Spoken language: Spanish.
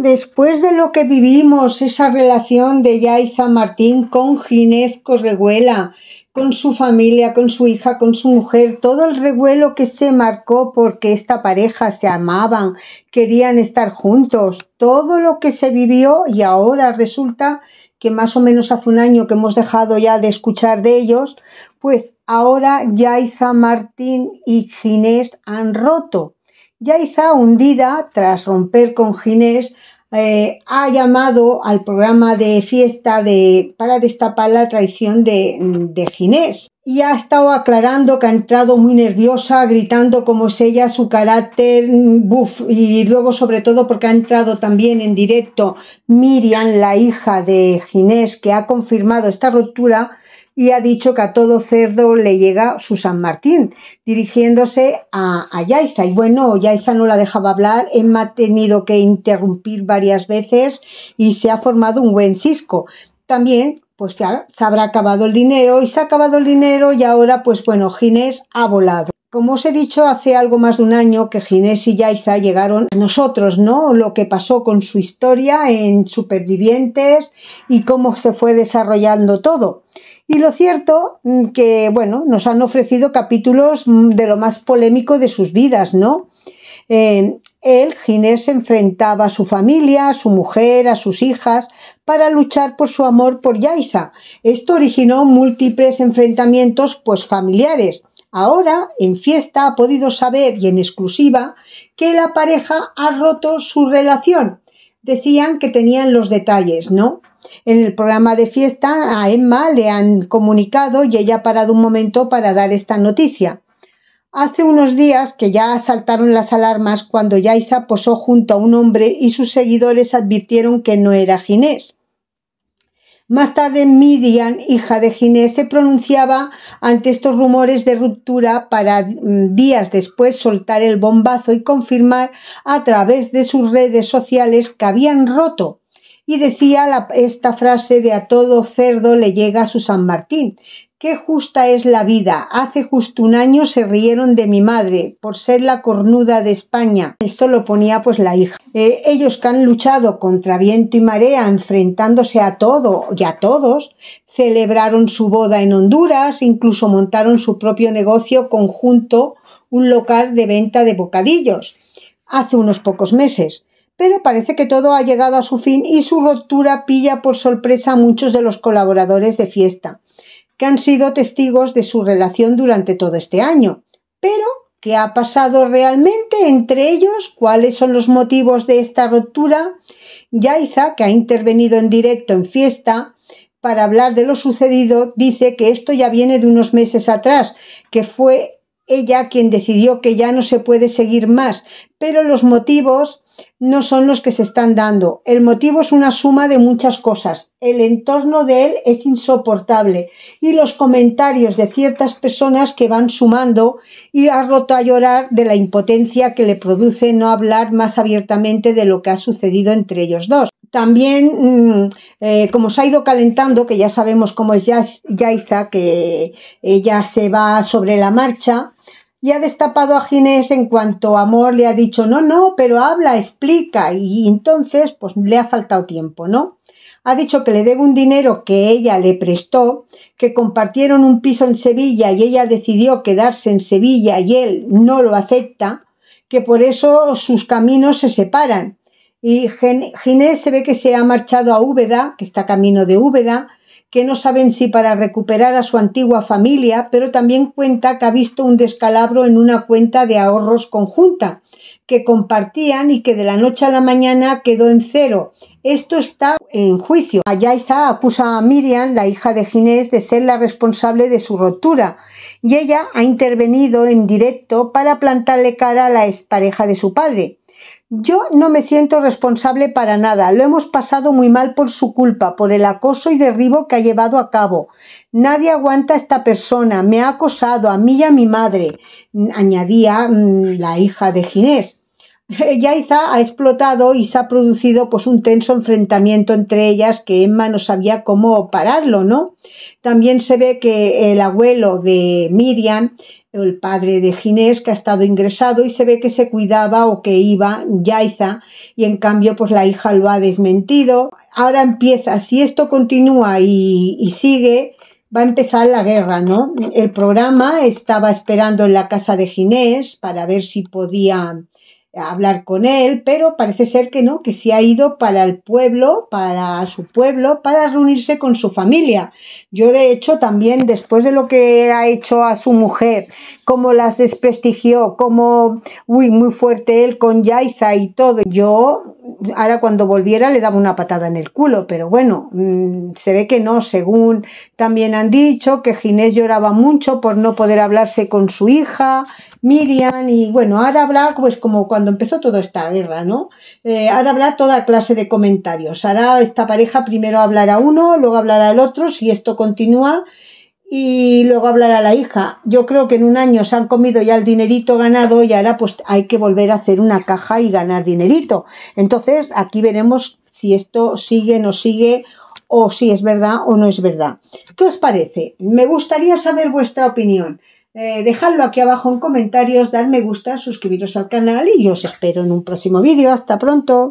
Después de lo que vivimos, esa relación de Yaiza Martín con Ginés Correguela, con su familia, con su hija, con su mujer, todo el revuelo que se marcó porque esta pareja se amaban, querían estar juntos, todo lo que se vivió y ahora resulta que más o menos hace un año que hemos dejado ya de escuchar de ellos, pues ahora Yaiza Martín y Ginés han roto. Yaiza, hundida tras romper con Ginés, eh, ha llamado al programa de fiesta de, para destapar la traición de, de Ginés. Y ha estado aclarando que ha entrado muy nerviosa, gritando como es ella, su carácter, buff. Y luego, sobre todo, porque ha entrado también en directo Miriam, la hija de Ginés, que ha confirmado esta ruptura y ha dicho que a todo cerdo le llega su San Martín, dirigiéndose a, a Yaiza. Y bueno, Yaiza no la dejaba hablar, Emma ha tenido que interrumpir varias veces y se ha formado un buen cisco. También pues ya se habrá acabado el dinero y se ha acabado el dinero y ahora pues bueno, Ginés ha volado. Como os he dicho hace algo más de un año que Ginés y Yaiza llegaron a nosotros, ¿no? Lo que pasó con su historia en Supervivientes y cómo se fue desarrollando todo. Y lo cierto mm, que, bueno, nos han ofrecido capítulos mm, de lo más polémico de sus vidas, ¿no? Eh, él, Ginés, se enfrentaba a su familia, a su mujer, a sus hijas, para luchar por su amor por Yaiza. Esto originó múltiples enfrentamientos pues, familiares. Ahora, en fiesta, ha podido saber y en exclusiva que la pareja ha roto su relación. Decían que tenían los detalles, ¿no? En el programa de fiesta a Emma le han comunicado y ella ha parado un momento para dar esta noticia. Hace unos días que ya saltaron las alarmas cuando Yaiza posó junto a un hombre y sus seguidores advirtieron que no era Ginés. Más tarde Miriam, hija de Ginés, se pronunciaba ante estos rumores de ruptura para mm, días después soltar el bombazo y confirmar a través de sus redes sociales que habían roto y decía esta frase de a todo cerdo le llega su San Martín. Qué justa es la vida. Hace justo un año se rieron de mi madre por ser la cornuda de España. Esto lo ponía pues la hija. Eh, ellos que han luchado contra viento y marea, enfrentándose a todo y a todos, celebraron su boda en Honduras, incluso montaron su propio negocio conjunto, un local de venta de bocadillos, hace unos pocos meses pero parece que todo ha llegado a su fin y su ruptura pilla por sorpresa a muchos de los colaboradores de fiesta, que han sido testigos de su relación durante todo este año. Pero, ¿qué ha pasado realmente entre ellos? ¿Cuáles son los motivos de esta ruptura? Yaiza, que ha intervenido en directo en fiesta, para hablar de lo sucedido, dice que esto ya viene de unos meses atrás, que fue ella quien decidió que ya no se puede seguir más, pero los motivos no son los que se están dando. El motivo es una suma de muchas cosas. El entorno de él es insoportable y los comentarios de ciertas personas que van sumando y ha roto a llorar de la impotencia que le produce no hablar más abiertamente de lo que ha sucedido entre ellos dos. También, mm, eh, como se ha ido calentando, que ya sabemos cómo es Yaiza, que ella se va sobre la marcha, y ha destapado a Ginés en cuanto Amor le ha dicho no, no, pero habla, explica y entonces pues le ha faltado tiempo, ¿no? Ha dicho que le debe un dinero que ella le prestó, que compartieron un piso en Sevilla y ella decidió quedarse en Sevilla y él no lo acepta, que por eso sus caminos se separan. Y Ginés se ve que se ha marchado a Úbeda, que está camino de Úbeda, que no saben si para recuperar a su antigua familia, pero también cuenta que ha visto un descalabro en una cuenta de ahorros conjunta que compartían y que de la noche a la mañana quedó en cero. Esto está en juicio. Ayaiza acusa a Miriam, la hija de Ginés, de ser la responsable de su rotura y ella ha intervenido en directo para plantarle cara a la expareja de su padre. Yo no me siento responsable para nada. Lo hemos pasado muy mal por su culpa, por el acoso y derribo que ha llevado a cabo. Nadie aguanta a esta persona. Me ha acosado a mí y a mi madre, añadía mm, la hija de Ginés. Yaiza ha explotado y se ha producido pues un tenso enfrentamiento entre ellas que Emma no sabía cómo pararlo, ¿no? También se ve que el abuelo de Miriam, el padre de Ginés, que ha estado ingresado y se ve que se cuidaba o que iba Yaiza y en cambio pues la hija lo ha desmentido. Ahora empieza, si esto continúa y, y sigue, va a empezar la guerra, ¿no? El programa estaba esperando en la casa de Ginés para ver si podía hablar con él, pero parece ser que no, que se ha ido para el pueblo, para su pueblo, para reunirse con su familia. Yo de hecho también después de lo que ha hecho a su mujer, cómo las desprestigió, cómo, uy, muy fuerte él con Yaiza y todo, yo ahora cuando volviera le daba una patada en el culo, pero bueno, mm, se ve que no, según también han dicho que Ginés lloraba mucho por no poder hablarse con su hija, Miriam, y bueno, ahora habrá, pues como cuando empezó toda esta guerra, ¿no? Eh, ahora habrá toda clase de comentarios, ahora esta pareja primero hablará uno, luego hablará el otro, si esto continúa, y luego hablará la hija. Yo creo que en un año se han comido ya el dinerito ganado y ahora pues hay que volver a hacer una caja y ganar dinerito. Entonces aquí veremos si esto sigue, no sigue o si es verdad o no es verdad. ¿Qué os parece? Me gustaría saber vuestra opinión. Eh, dejadlo aquí abajo en comentarios, dar me gusta, suscribiros al canal y os espero en un próximo vídeo. Hasta pronto.